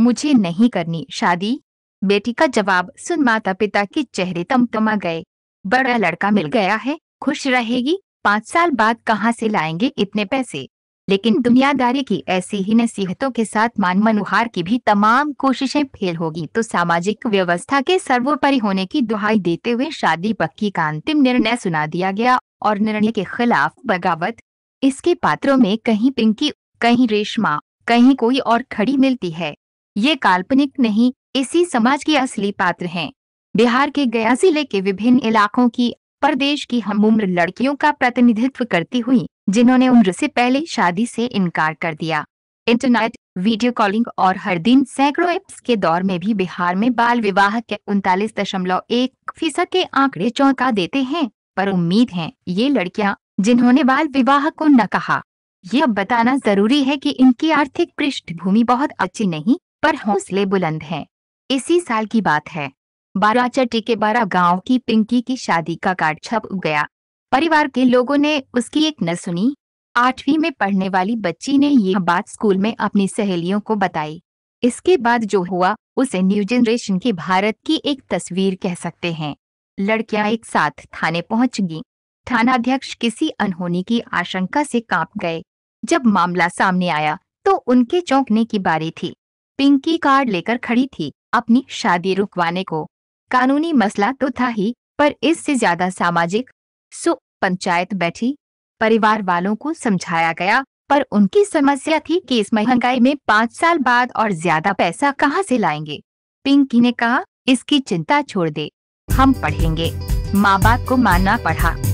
मुझे नहीं करनी शादी बेटी का जवाब सुन माता पिता के चेहरे तमतमा गए बड़ा लड़का मिल गया है खुश रहेगी पाँच साल बाद कहाँ से लाएंगे इतने पैसे लेकिन दुनियादारी की ऐसी ही नसीहतों के साथ मान मनुहार की भी तमाम कोशिशें फेल होगी तो सामाजिक व्यवस्था के सर्वोपरि होने की दुहाई देते हुए शादी पक्की का अंतिम निर्णय सुना दिया गया और निर्णय के खिलाफ बगावत इसके पात्रों में कहीं पिंकी कहीं रेशमा कहीं कोई और खड़ी मिलती है ये काल्पनिक नहीं इसी समाज के असली पात्र हैं बिहार के गया जिले के विभिन्न इलाकों की प्रदेश की हम उम्र लड़कियों का प्रतिनिधित्व करती हुई जिन्होंने उम्र से पहले शादी से इनकार कर दिया इंटरनेट वीडियो कॉलिंग और हर दिन सैकड़ों एप्स के दौर में भी बिहार में बाल विवाह के उनतालीस दशमलव एक फीसद के आंकड़े चौंका देते हैं पर उम्मीद है ये लड़कियां जिन्होंने बाल विवाह को न कहा यह बताना जरूरी है कि इनकी आर्थिक पृष्ठभूमि बहुत अच्छी नहीं पर हौसले बुलंद हैं इसी साल की बात है बाराचट्टी के बारा गांव की पिंकी की शादी का कार्ड छप गया परिवार के लोगों ने उसकी एक न सुनी आठवीं में पढ़ने वाली बच्ची ने यह बात स्कूल में अपनी सहेलियों को बताई इसके बाद जो हुआ उसे न्यू जनरेशन की भारत की एक तस्वीर कह सकते हैं लड़कियां एक साथ थाने पहुंच गईं। थानाध्यक्ष किसी अनहोनी की आशंका से कांप गए जब मामला सामने आया तो उनके चौंकने की बारी थी पिंकी कार्ड लेकर खड़ी थी अपनी शादी रुकवाने को कानूनी मसला तो था ही पर इससे ज्यादा सामाजिक सु पंचायत बैठी परिवार वालों को समझाया गया पर उनकी समस्या थी कि इस महंगाई में पाँच साल बाद और ज्यादा पैसा कहाँ से लाएंगे पिंकी ने कहा इसकी चिंता छोड़ दे हम पढ़ेंगे माँ बाप को मानना पड़ा